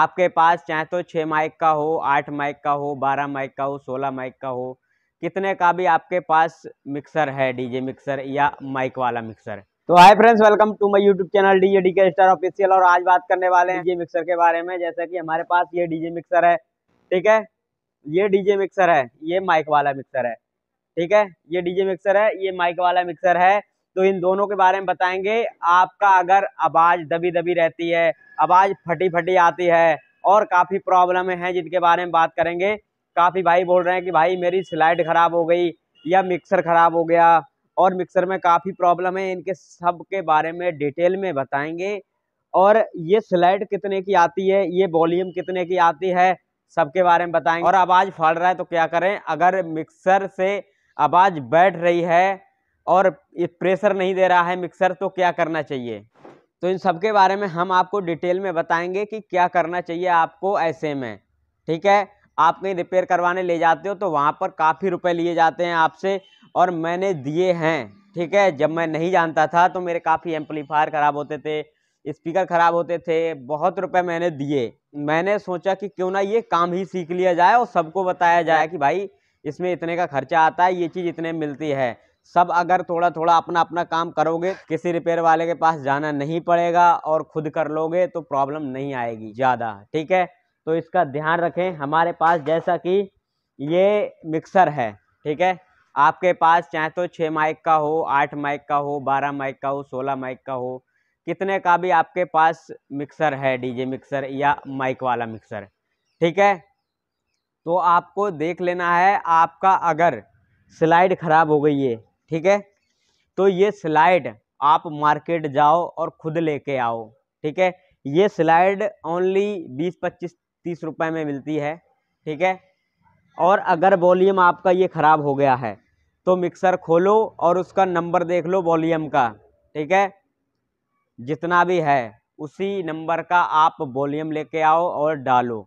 आपके पास चाहे तो छः माइक का हो आठ माइक का हो बारह माइक का हो सोलह माइक का हो कितने का भी आपके पास मिक्सर है डीजे मिक्सर या माइक वाला मिक्सर तो hi friends welcome to my YouTube channel DJ D K star official और आज बात करने वाले हैं डीजे मिक्सर के बारे में जैसा कि हमारे पास ये डीजे मिक्सर है ठीक है ये डीजे मिक्सर है ये माइक वाला मिक्सर है ठीक है ये डीजे मिक्सर है ये माइक वाला मिक्सर है तो इन दोनों के बारे में बताएंगे आपका अगर आवाज़ दबी दबी रहती है आवाज़ फटी फटी आती है और काफ़ी प्रॉब्लम हैं जिनके बारे में बात करेंगे काफ़ी भाई बोल रहे हैं कि भाई मेरी स्लाइड ख़राब हो गई या मिक्सर ख़राब हो गया और मिक्सर में काफ़ी प्रॉब्लम है इनके सब के बारे में डिटेल में बताएंगे और ये स्लाइड कितने की आती है ये वॉल्यूम कितने की आती है सबके बारे में बताएंगे और आवाज़ फाड़ रहा है तो क्या करें अगर मिक्सर से आवाज़ बैठ रही है और ये प्रेशर नहीं दे रहा है मिक्सर तो क्या करना चाहिए तो इन सब के बारे में हम आपको डिटेल में बताएंगे कि क्या करना चाहिए आपको ऐसे में ठीक है आप कहीं रिपेयर करवाने ले जाते हो तो वहाँ पर काफ़ी रुपए लिए जाते हैं आपसे और मैंने दिए हैं ठीक है जब मैं नहीं जानता था तो मेरे काफ़ी एम्पलीफायर ख़राब होते थे स्पीकर ख़राब होते थे बहुत रुपए मैंने दिए मैंने सोचा कि क्यों ना ये काम ही सीख लिया जाए और सबको बताया जाए कि भाई इसमें इतने का खर्चा आता है ये चीज़ इतने मिलती है सब अगर थोड़ा थोड़ा अपना अपना काम करोगे किसी रिपेयर वाले के पास जाना नहीं पड़ेगा और खुद कर लोगे तो प्रॉब्लम नहीं आएगी ज़्यादा ठीक है तो इसका ध्यान रखें हमारे पास जैसा कि ये मिक्सर है ठीक है आपके पास चाहे तो छः माइक का हो आठ माइक का हो बारह माइक का हो सोलह माइक का हो कितने का भी आपके पास मिक्सर है डीजे मिक्सर या माइक वाला मिक्सर ठीक है तो आपको देख लेना है आपका अगर स्लाइड ख़राब हो गई है ठीक है तो ये स्लाइड आप मार्केट जाओ और खुद लेके आओ ठीक है ये स्लाइड ओनली बीस पच्चीस तीस रुपए में मिलती है ठीक है और अगर वॉलीम आपका ये ख़राब हो गया है तो मिक्सर खोलो और उसका नंबर देख लो वॉलीम का ठीक है जितना भी है उसी नंबर का आप वॉलीम लेके आओ और डालो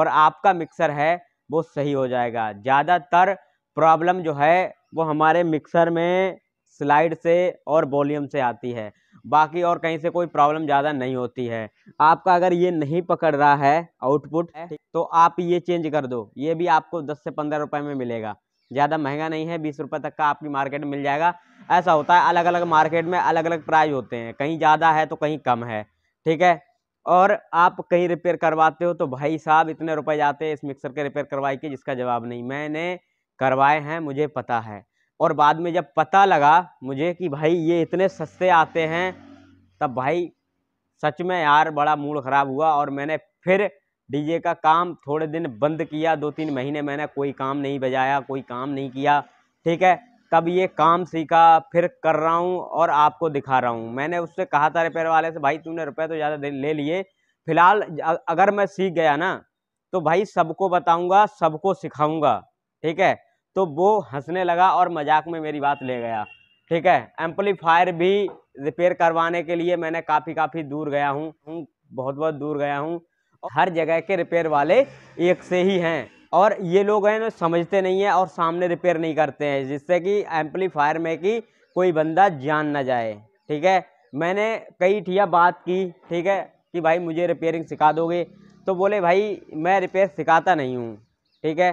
और आपका मिक्सर है वो सही हो जाएगा ज़्यादातर प्रॉब्लम जो है वो हमारे मिक्सर में स्लाइड से और वॉल्यूम से आती है बाकी और कहीं से कोई प्रॉब्लम ज़्यादा नहीं होती है आपका अगर ये नहीं पकड़ रहा है आउटपुट तो आप ये चेंज कर दो ये भी आपको दस से पंद्रह रुपये में मिलेगा ज़्यादा महंगा नहीं है बीस रुपये तक का आपकी मार्केट में मिल जाएगा ऐसा होता है अलग अलग मार्केट में अलग अलग प्राइस होते हैं कहीं ज़्यादा है तो कहीं कम है ठीक है और आप कहीं रिपेयर करवाते हो तो भाई साहब इतने रुपए जाते हैं इस मिक्सर के रिपेयर करवाई के जिसका जवाब नहीं मैंने करवाए हैं मुझे पता है और बाद में जब पता लगा मुझे कि भाई ये इतने सस्ते आते हैं तब भाई सच में यार बड़ा मूड ख़राब हुआ और मैंने फिर डीजे का काम थोड़े दिन बंद किया दो तीन महीने मैंने कोई काम नहीं बजाया कोई काम नहीं किया ठीक है तब ये काम सीखा फिर कर रहा हूँ और आपको दिखा रहा हूँ मैंने उससे कहा था रिपेयर वाले से भाई तूने रुपए तो ज़्यादा ले लिए फ़िलहाल अगर मैं सीख गया ना तो भाई सबको बताऊँगा सबको सिखाऊँगा ठीक है तो वो हंसने लगा और मजाक में मेरी बात ले गया ठीक है एम्पलीफायर भी रिपेयर करवाने के लिए मैंने काफ़ी काफ़ी दूर गया हूँ बहुत बहुत दूर गया हूँ हर जगह के रिपेयर वाले एक से ही हैं और ये लोग हैं समझते नहीं हैं और सामने रिपेयर नहीं करते हैं जिससे कि एम्पलीफायर में कि कोई बंदा जान ना जाए ठीक है मैंने कई ठिया बात की ठीक है कि भाई मुझे रिपेयरिंग सिखा दोगे तो बोले भाई मैं रिपेयर सिखाता नहीं हूँ ठीक है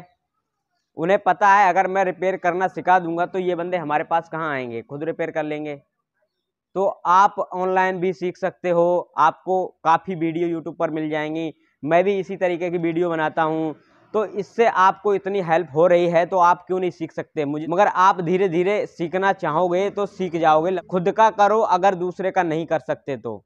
उन्हें पता है अगर मैं रिपेयर करना सिखा दूंगा तो ये बंदे हमारे पास कहाँ आएंगे खुद रिपेयर कर लेंगे तो आप ऑनलाइन भी सीख सकते हो आपको काफ़ी वीडियो यूट्यूब पर मिल जाएंगी मैं भी इसी तरीके की वीडियो बनाता हूँ तो इससे आपको इतनी हेल्प हो रही है तो आप क्यों नहीं सीख सकते मुझे मगर आप धीरे धीरे सीखना चाहोगे तो सीख जाओगे खुद का करो अगर दूसरे का नहीं कर सकते तो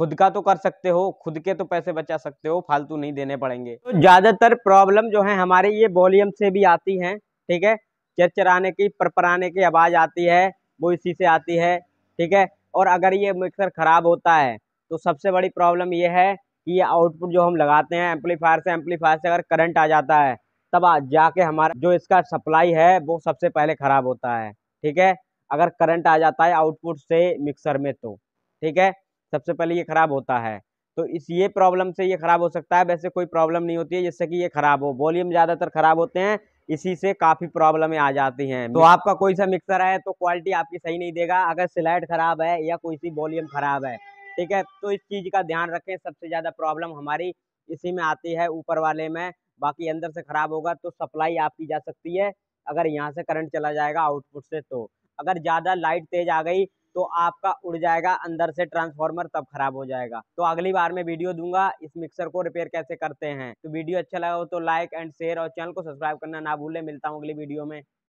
खुद का तो कर सकते हो खुद के तो पैसे बचा सकते हो फालतू नहीं देने पड़ेंगे तो ज़्यादातर प्रॉब्लम जो है हमारे ये वॉल्यूम से भी आती है ठीक है चरचराने की परपराने की आवाज़ आती है वो इसी से आती है ठीक है और अगर ये मिक्सर ख़राब होता है तो सबसे बड़ी प्रॉब्लम ये है कि ये आउटपुट जो हम लगाते हैं एम्पलीफायर से एम्पलीफायर से अगर करंट आ जाता है तब जाके हमारा जो इसका सप्लाई है वो सबसे पहले ख़राब होता है ठीक है अगर करंट आ जाता है आउटपुट से मिक्सर में तो ठीक है सबसे पहले ये ख़राब होता है तो इस ये प्रॉब्लम से ये ख़राब हो सकता है वैसे कोई प्रॉब्लम नहीं होती है जिससे कि ये ख़राब हो वॉल्यूम ज़्यादातर ख़राब होते हैं इसी से काफ़ी प्रॉब्लमें आ जाती हैं तो आपका कोई सा मिक्सर है तो क्वालिटी आपकी सही नहीं देगा अगर स्लाइड ख़राब है या कोई सी वॉल्यूम ख़राब है ठीक है तो इस चीज़ का ध्यान रखें सबसे ज़्यादा प्रॉब्लम हमारी इसी में आती है ऊपर वाले में बाकी अंदर से ख़राब होगा तो सप्लाई आपकी जा सकती है अगर यहाँ से करंट चला जाएगा आउटपुट से तो अगर ज़्यादा लाइट तेज़ आ गई तो आपका उड़ जाएगा अंदर से ट्रांसफॉर्मर तब खराब हो जाएगा तो अगली बार मैं वीडियो दूंगा इस मिक्सर को रिपेयर कैसे करते हैं तो वीडियो अच्छा लगा हो तो लाइक एंड शेयर और चैनल को सब्सक्राइब करना ना भूले मिलता हूँ अगली वीडियो में